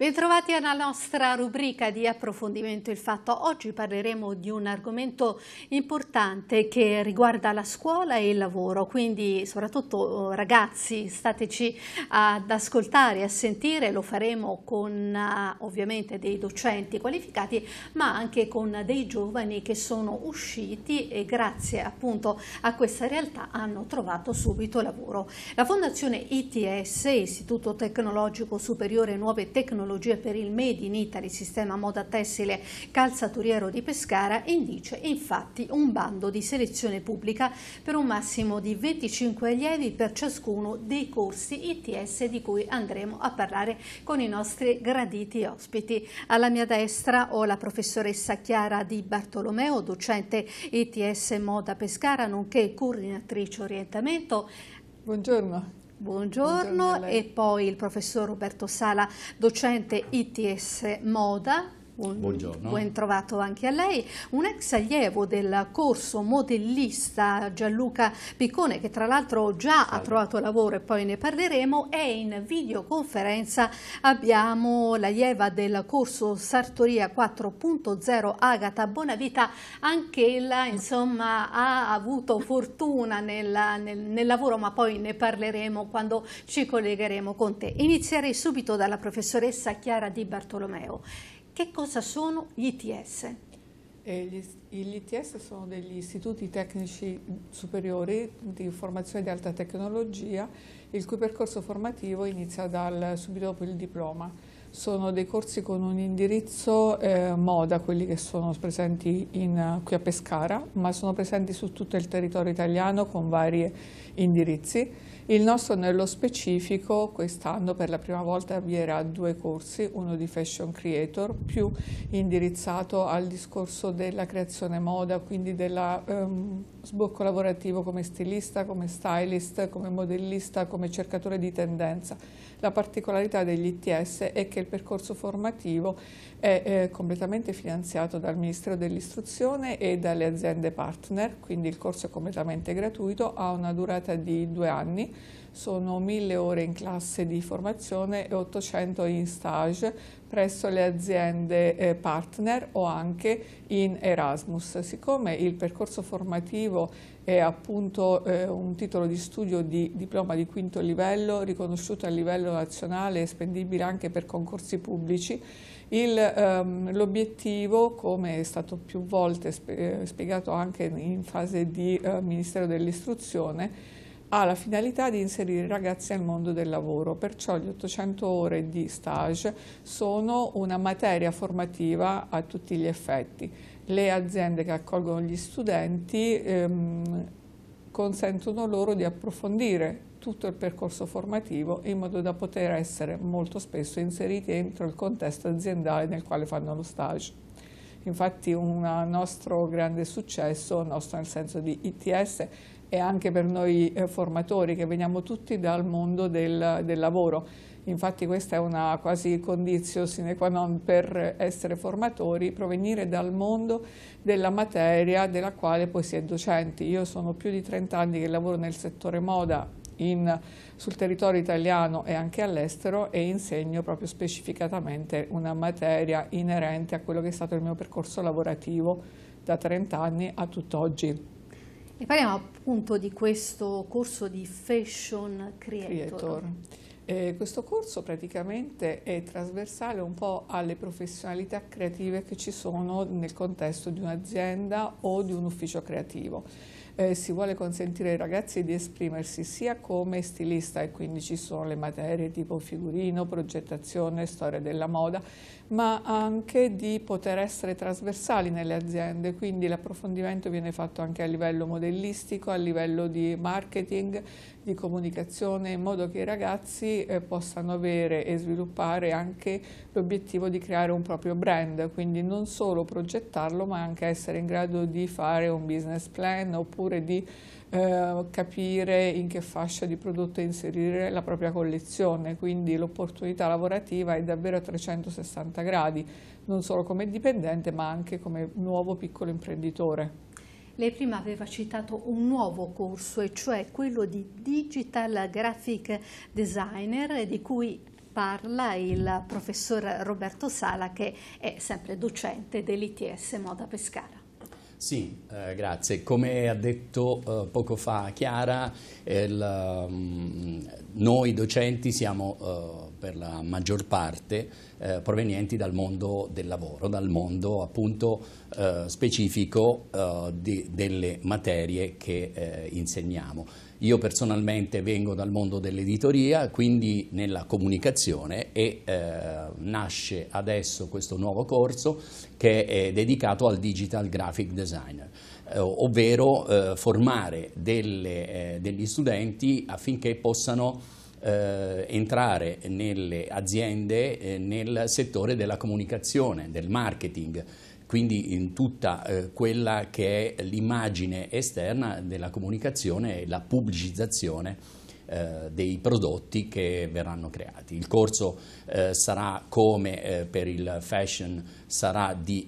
Bentrovati alla nostra rubrica di approfondimento Il Fatto. Oggi parleremo di un argomento importante che riguarda la scuola e il lavoro, quindi soprattutto eh, ragazzi stateci ad ascoltare, a sentire, lo faremo con eh, ovviamente dei docenti qualificati ma anche con dei giovani che sono usciti e grazie appunto a questa realtà hanno trovato subito lavoro. La Fondazione ITS, Istituto Tecnologico Superiore Nuove Tecnologie, tecnologie per il Made in Italy, sistema moda tessile calzaturiero di Pescara, indice infatti un bando di selezione pubblica per un massimo di 25 allievi per ciascuno dei corsi ITS di cui andremo a parlare con i nostri graditi ospiti. Alla mia destra ho la professoressa Chiara Di Bartolomeo, docente ITS Moda Pescara, nonché coordinatrice orientamento. Buongiorno. Buongiorno, Buongiorno e poi il professor Roberto Sala, docente ITS Moda Buon, Buongiorno. Buon trovato anche a lei. Un ex allievo del corso modellista Gianluca Piccone, che tra l'altro già Salve. ha trovato lavoro e poi ne parleremo, è in videoconferenza. Abbiamo l'allieva del corso Sartoria 4.0 Agata Bonavita, anch'ella insomma ha avuto fortuna nella, nel, nel lavoro, ma poi ne parleremo quando ci collegheremo con te. Inizierei subito dalla professoressa Chiara Di Bartolomeo. Che cosa sono gli ITS? Eh, gli, gli, ITS sono degli istituti tecnici superiori di formazione di alta tecnologia, il cui percorso formativo inizia dal, subito dopo il diploma. Sono dei corsi con un indirizzo eh, moda, quelli che sono presenti in, qui a Pescara, ma sono presenti su tutto il territorio italiano con vari indirizzi il nostro nello specifico quest'anno per la prima volta avvierà due corsi, uno di fashion creator più indirizzato al discorso della creazione moda, quindi del um, ehm, sbocco lavorativo come stilista, come stylist, come modellista, come cercatore di tendenza. La particolarità degli ITS è che il percorso formativo è eh, completamente finanziato dal Ministero dell'Istruzione e dalle aziende partner, quindi il corso è completamente gratuito, ha una durata di due anni sono 1000 ore in classe di formazione e 800 in stage presso le aziende eh, partner o anche in Erasmus. Siccome il percorso formativo è appunto eh, un titolo di studio di diploma di quinto livello riconosciuto a livello nazionale e spendibile anche per concorsi pubblici, ehm, l'obiettivo, come è stato più volte spiegato anche in fase di eh, Ministero dell'Istruzione, ha la finalità di inserire i ragazzi al mondo del lavoro, perciò gli 800 ore di stage sono una materia formativa a tutti gli effetti. Le aziende che accolgono gli studenti ehm, consentono loro di approfondire tutto il percorso formativo in modo da poter essere molto spesso inseriti entro il contesto aziendale nel quale fanno lo stage. Infatti un nostro grande successo, nostro nel senso di ITS, e anche per noi eh, formatori che veniamo tutti dal mondo del, del lavoro. Infatti questa è una quasi condizione sine qua non per essere formatori, provenire dal mondo della materia della quale poi si è docenti. Io sono più di 30 anni che lavoro nel settore moda in, sul territorio italiano e anche all'estero e insegno proprio specificatamente una materia inerente a quello che è stato il mio percorso lavorativo da 30 anni a tutt'oggi. E parliamo appunto di questo corso di Fashion Creator. Creator. Eh, questo corso praticamente è trasversale un po' alle professionalità creative che ci sono nel contesto di un'azienda o di un ufficio creativo. Eh, si vuole consentire ai ragazzi di esprimersi sia come stilista e quindi ci sono le materie tipo figurino, progettazione, storia della moda, ma anche di poter essere trasversali nelle aziende, quindi l'approfondimento viene fatto anche a livello modellistico, a livello di marketing, di comunicazione, in modo che i ragazzi eh, possano avere e sviluppare anche l'obiettivo di creare un proprio brand, quindi non solo progettarlo, ma anche essere in grado di fare un business plan oppure di eh, capire in che fascia di prodotto inserire la propria collezione, quindi l'opportunità lavorativa è davvero a 360 gradi, non solo come dipendente ma anche come nuovo piccolo imprenditore. Lei prima aveva citato un nuovo corso, e cioè quello di Digital Graphic Designer, di cui parla il professor Roberto Sala, che è sempre docente dell'ITS Moda Pescara. Sì, eh, grazie. Come ha detto eh, poco fa Chiara, eh, il, um, noi docenti siamo eh, per la maggior parte eh, provenienti dal mondo del lavoro, dal mondo appunto eh, specifico di, delle materie che insegniamo. Io personalmente vengo dal mondo dell'editoria, quindi nella comunicazione e eh, nasce adesso questo nuovo corso che è dedicato al digital graphic designer, eh, ovvero eh, formare delle, eh, degli studenti affinché possano eh, entrare nelle aziende eh, nel settore della comunicazione, del marketing quindi in tutta eh, quella che è l'immagine esterna della comunicazione e la pubblicizzazione eh, dei prodotti che verranno creati. Il corso eh, sarà come eh, per il fashion, sarà di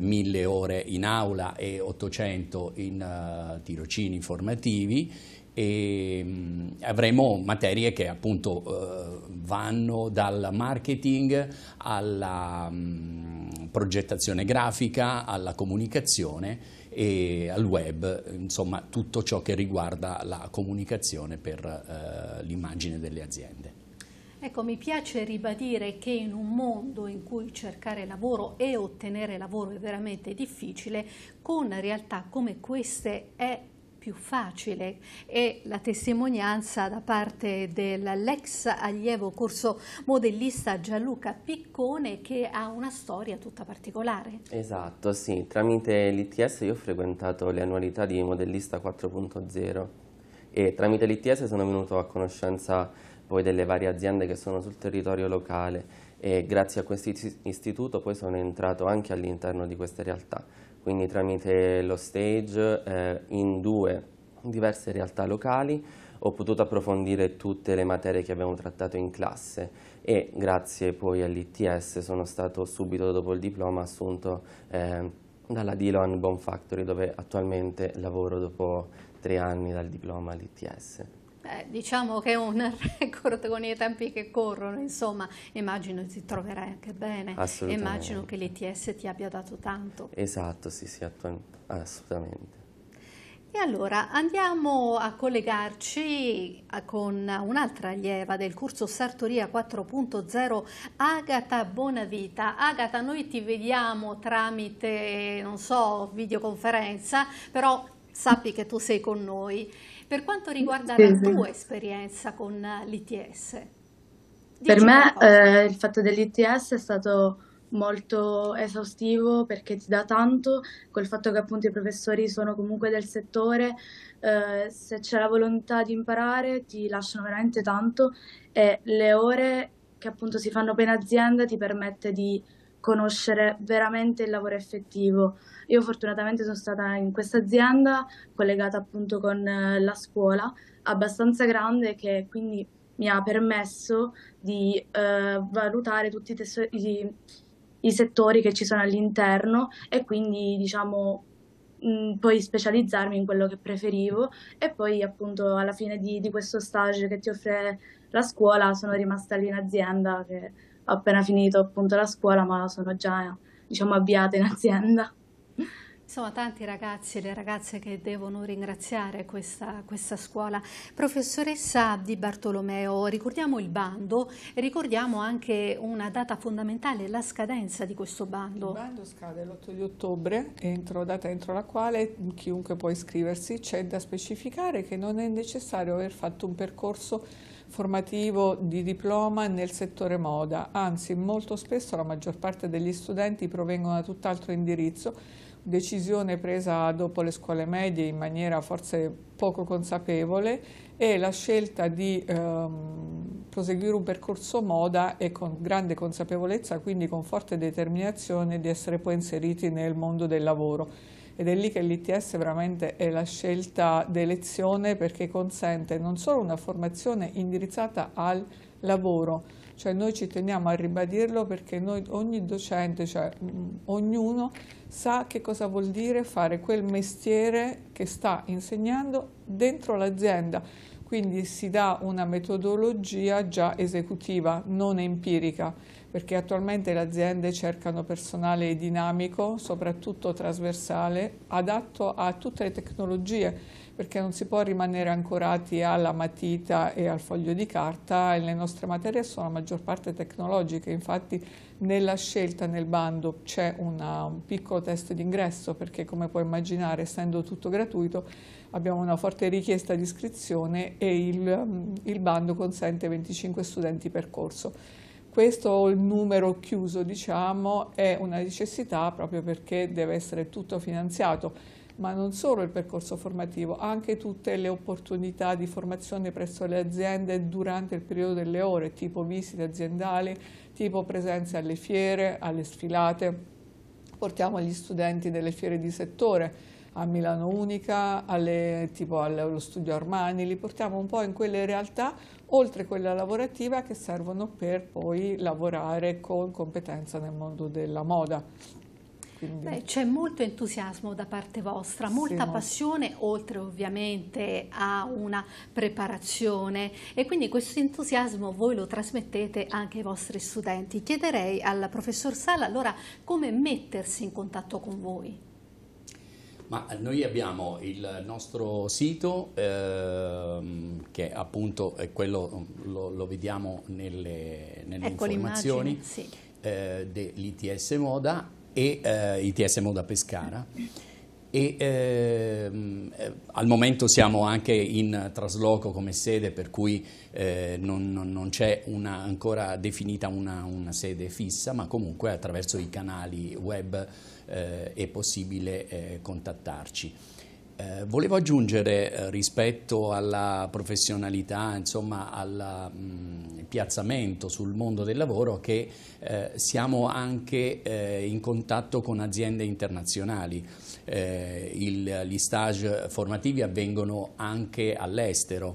mille ore in aula e 800 in tirocini formativi e mm, avremo materie che appunto eh, vanno dal marketing alla mm, progettazione grafica, alla comunicazione e al web, insomma tutto ciò che riguarda la comunicazione per eh, l'immagine delle aziende. Ecco, mi piace ribadire che in un mondo in cui cercare lavoro e ottenere lavoro è veramente difficile, con realtà come queste è più facile è la testimonianza da parte dell'ex allievo corso modellista Gianluca Piccone che ha una storia tutta particolare. Esatto, sì, tramite l'ITS io ho frequentato le annualità di modellista 4.0 e tramite l'ITS sono venuto a conoscenza poi delle varie aziende che sono sul territorio locale e grazie a questo istituto poi sono entrato anche all'interno di queste realtà quindi tramite lo stage eh, in due diverse realtà locali ho potuto approfondire tutte le materie che abbiamo trattato in classe e grazie poi all'ITS sono stato subito dopo il diploma assunto eh, dalla Dillon Bone Factory dove attualmente lavoro dopo tre anni dal diploma all'ITS. Eh, diciamo che è un record con i tempi che corrono, insomma, immagino ti troverai anche bene. Assolutamente. Immagino che l'ETS ti abbia dato tanto. Esatto, sì, sì, assolutamente. E allora andiamo a collegarci con un'altra allieva del corso Sartoria 4.0, Agata Bonavita. Agata, noi ti vediamo tramite, non so, videoconferenza, però sappi che tu sei con noi per quanto riguarda la tua esperienza con l'ITS? Per me eh, il fatto dell'ITS è stato molto esaustivo perché ti dà tanto, col fatto che appunto i professori sono comunque del settore, eh, se c'è la volontà di imparare ti lasciano veramente tanto e le ore che appunto si fanno per azienda ti permette di conoscere veramente il lavoro effettivo. Io fortunatamente sono stata in questa azienda collegata appunto con eh, la scuola, abbastanza grande che quindi mi ha permesso di eh, valutare tutti i, tesori, i, i, settori che ci sono all'interno e quindi diciamo mm, poi specializzarmi in quello che preferivo e poi appunto alla fine di, di questo stage che ti offre la scuola sono rimasta lì in azienda che ho appena finito appunto la scuola, ma sono già diciamo avviata in azienda. Insomma, tanti ragazzi e le ragazze che devono ringraziare questa, questa, scuola. Professoressa Di Bartolomeo, ricordiamo il bando e ricordiamo anche una data fondamentale, la scadenza di questo bando. Il bando scade l'8 di ottobre, entro, data entro la quale chiunque può iscriversi. C'è da specificare che non è necessario aver fatto un percorso formativo di diploma nel settore moda, anzi molto spesso la maggior parte degli studenti provengono da tutt'altro indirizzo, decisione presa dopo le scuole medie in maniera forse poco consapevole e la scelta di ehm, proseguire un percorso moda e con grande consapevolezza, quindi con forte determinazione, di essere poi inseriti nel mondo del lavoro ed è lì che l'ITS veramente è la scelta d'elezione perché consente non solo una formazione indirizzata al lavoro, cioè noi ci teniamo a ribadirlo perché noi, ogni docente, cioè mh, ognuno sa che cosa vuol dire fare quel mestiere che sta insegnando dentro l'azienda quindi si dà una metodologia già esecutiva, non empirica, perché attualmente le aziende cercano personale dinamico, soprattutto trasversale, adatto a tutte le tecnologie, perché non si può rimanere ancorati alla matita e al foglio di carta e le nostre materie sono la maggior parte tecnologiche, infatti nella scelta nel bando c'è un piccolo test d'ingresso perché come puoi immaginare essendo tutto gratuito abbiamo una forte richiesta di iscrizione e il, mm, il bando consente 25 studenti per corso. Questo numero chiuso diciamo, è una necessità proprio perché deve essere tutto finanziato ma non solo il percorso formativo, anche tutte le opportunità di formazione presso le aziende durante il periodo delle ore, tipo visite aziendali, tipo presenze alle fiere, alle sfilate. Portiamo gli studenti delle fiere di settore, a Milano Unica, alle, tipo allo studio Armani, li portiamo un po' in quelle realtà, oltre quella lavorativa, che servono per poi lavorare con competenza nel mondo della moda. C'è molto entusiasmo da parte vostra, molta sì, passione, oltre ovviamente a una preparazione e quindi questo entusiasmo voi lo trasmettete anche ai vostri studenti. Chiederei al professor Sala allora come mettersi in contatto con voi. Ma noi abbiamo il nostro sito ehm, che appunto è quello, lo, lo vediamo nelle, nelle ecco informazioni sì. eh, dell'ITS Moda e eh, ITS Moda Pescara e ehm, eh, al momento siamo anche in trasloco come sede per cui eh, non, non, c'è ancora definita una, una, sede fissa ma comunque attraverso i canali web eh, è possibile eh, contattarci. Eh, volevo aggiungere eh, rispetto alla professionalità, insomma al mm, piazzamento sul mondo del lavoro che eh, siamo anche eh, in contatto con aziende internazionali. Il, gli stage formativi avvengono anche all'estero.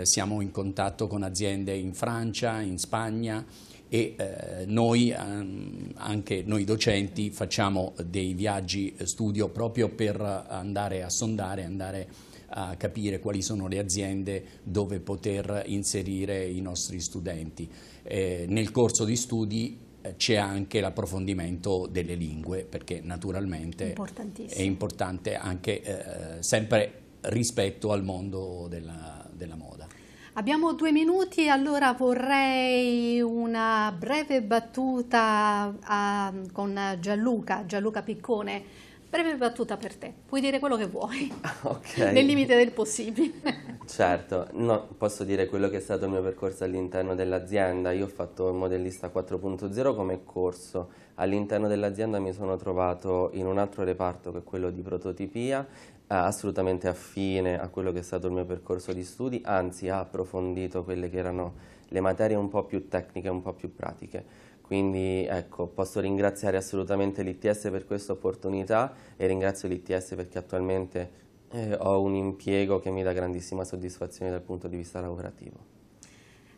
siamo in contatto con aziende in Francia, in Spagna, e eh, noi, ehm, anche noi docenti, facciamo dei viaggi studio proprio per andare a sondare, andare a capire quali sono le aziende dove poter inserire i nostri studenti. Eh, nel corso di studi eh, c'è anche l'approfondimento delle lingue perché naturalmente è importante anche eh, sempre rispetto al mondo della, della moda. Abbiamo due minuti, allora vorrei una breve battuta a, ah, con Gianluca, Gianluca Piccone. Breve battuta per te, puoi dire quello che vuoi, okay. nel limite del possibile. Certo, no, posso dire quello che è stato il mio percorso all'interno dell'azienda. Io ho fatto il modellista 4.0 come corso. All'interno dell'azienda mi sono trovato in un altro reparto che è quello di prototipia, eh, assolutamente affine a quello che è stato il mio percorso di studi, anzi ha approfondito quelle che erano le materie un po' più tecniche, un po' più pratiche. Quindi ecco, posso ringraziare assolutamente l'ITS per questa opportunità e ringrazio l'ITS perché attualmente eh, ho un impiego che mi dà grandissima soddisfazione dal punto di vista lavorativo.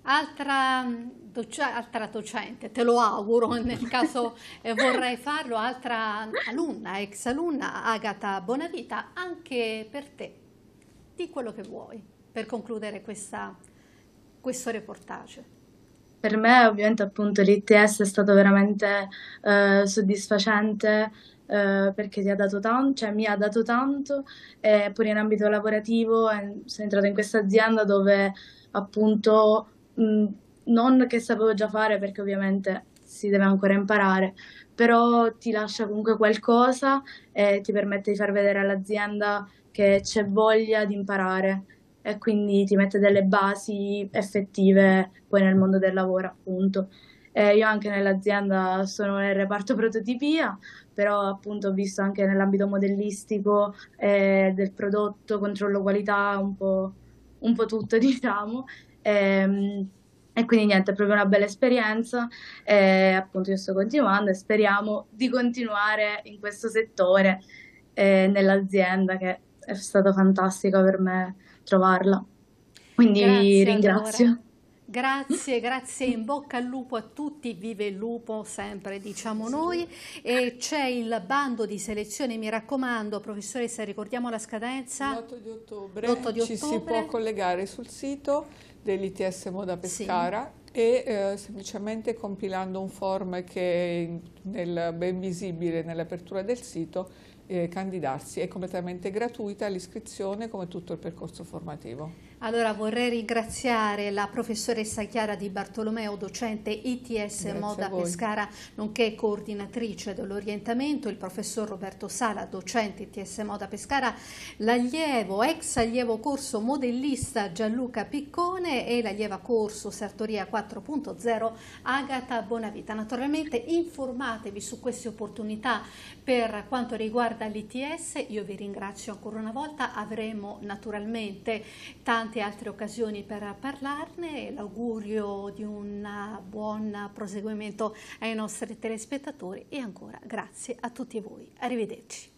Altra, mm, doc altra docente, te lo auguro nel caso eh, vorrei farlo, altra alunna, ex alunna, Agata Bonavita, anche per te, di quello che vuoi, per concludere questa, questo reportage. Per me ovviamente appunto l'ITS è stato veramente eh, soddisfacente eh, perché ti ha dato tanto, cioè mi ha dato tanto, eh, pure in ambito lavorativo eh, sono entrata in questa azienda dove appunto mh, mm, non che sapevo già fare perché ovviamente si deve ancora imparare, però ti lascia comunque qualcosa e ti permette di far vedere all'azienda che c'è voglia di imparare e quindi ti mette delle basi effettive poi nel mondo del lavoro appunto. Eh, io anche nell'azienda sono nel reparto prototipia, però appunto ho visto anche nell'ambito modellistico eh, del prodotto, controllo qualità, un po', un po tutto diciamo. E, ehm, e quindi niente, è proprio una bella esperienza e eh, appunto io sto continuando e speriamo di continuare in questo settore eh, nell'azienda che è stata fantastica per me trovarla. Quindi Grazie, ringrazio. Allora. Grazie, grazie, in bocca al lupo a tutti, vive il lupo sempre diciamo noi e c'è il bando di selezione, mi raccomando professoressa ricordiamo la scadenza? L'8 di ottobre, l'8 di ottobre. ci si può collegare sul sito dell'ITS Moda Pescara sì. e eh, semplicemente compilando un form che è ben visibile nell'apertura del sito eh, candidarsi, è completamente gratuita l'iscrizione come tutto il percorso formativo. Allora vorrei ringraziare la professoressa Chiara Di Bartolomeo, docente ITS Grazie Moda Pescara, nonché coordinatrice dell'orientamento, il professor Roberto Sala, docente ITS Moda Pescara, l'allievo, ex allievo corso modellista Gianluca Piccone e l'allieva corso Sartoria 4.0 Agata Bonavita. Naturalmente informatevi su queste opportunità per quanto riguarda l'ITS, io vi ringrazio ancora una volta, avremo naturalmente tanti tante altre occasioni per parlarne. L'augurio di un buon proseguimento ai nostri telespettatori e ancora grazie a tutti voi. Arrivederci.